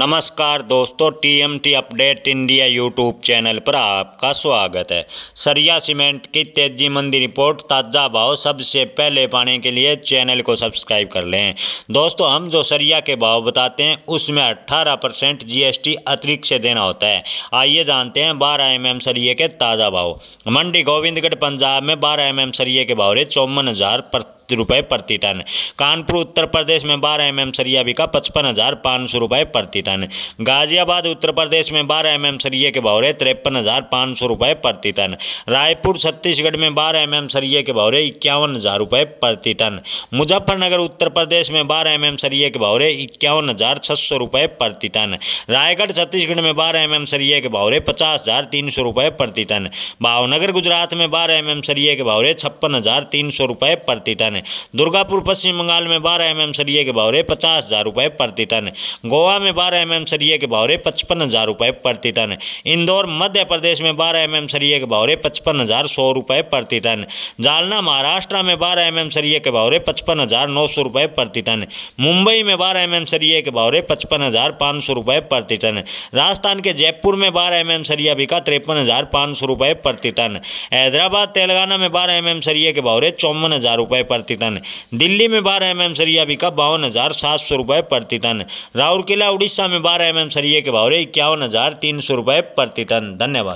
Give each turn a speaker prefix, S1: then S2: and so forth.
S1: नमस्कार दोस्तों TMT update India YouTube channel पर आपका स्वागत है सरिया सीमेंट की तेजी मंदी रिपोर्ट ताज़ा भाव सबसे पहले पाने के लिए चैनल को सब्सक्राइब कर लें दोस्तों हम जो सरिया के भाव बताते हैं उसमें 18 परसेंट जी अतिरिक्त से देना होता है आइए जानते हैं 12 एम सरिये के ताज़ा भाव मंडी गोविंदगढ़ पंजाब में बारह एम सरिये के भाव रहे चौवन रुपये प्रति टन कानपुर उत्तर प्रदेश में बारह एम एम सरिया बिका पचपन हज़ार पाँच सौ रुपये प्रति टन गाजियाबाद उत्तर प्रदेश में बारह एम एम सरिये के भावरे तिरपन हज़ार पाँच सौ रुपये प्रति टन रायपुर छत्तीसगढ़ में बारह एम एम सरिये के भौरे इक्यावन हज़ार रुपये प्रति टन मुजफ्फरनगर उत्तर प्रदेश में बारह एम एम सरिये के भौरे इक्यावन हज़ार छः सौ रुपये प्रति टन रायगढ़ छत्तीसगढ़ में बारह एम एम सरिये के भावरे पचास हज़ार तीन सौ रुपये प्रति टन भावनगर गुजरात में बारह एम एम सरिये के भावरे छप्पन हज़ार तीन सौ रुपये प्रति टन टन है दुर्गापुर पश्चिम बंगाल में बारह एम एम सरिये के भाव रहे पचास हज़ार रुपये प्रति टन है गोवा में बारह एम एम सरिये के भाव रहे पचपन हज़ार रुपये प्रति टन है इंदौर मध्य प्रदेश में बारह एम एम सरिये के भाव रहे पचपन हज़ार सौ रुपये प्रति टन है जालना महाराष्ट्र में बारह एम एम सरिये के भाव रहे पचपन हज़ार नौ सौ रुपये प्रति टन है मुंबई में बारह एम एम सरिये के भाव रहे पचपन हज़ार पाँच सौ रुपये प्रति टन है राजस्थान के जयपुर में बारह एम एम सरिया बिका तिरपन हज़ार पाँच सौ रुपये प्रति टन हैदराबाद तेलंगाना में बारह एम एम सरिये के भाव रहे चौवन हज़ार रुपये प्रति प्रति टन दिल्ली में बारह एम एम सरिया बिका बावन हज़ार सात सौ रुपये प्रति टन राउरकेला उड़ीसा में बारह एम एम सरिया के भाव रहे इक्यावन हज़ार तीन सौ रुपये प्रति टन धन्यवाद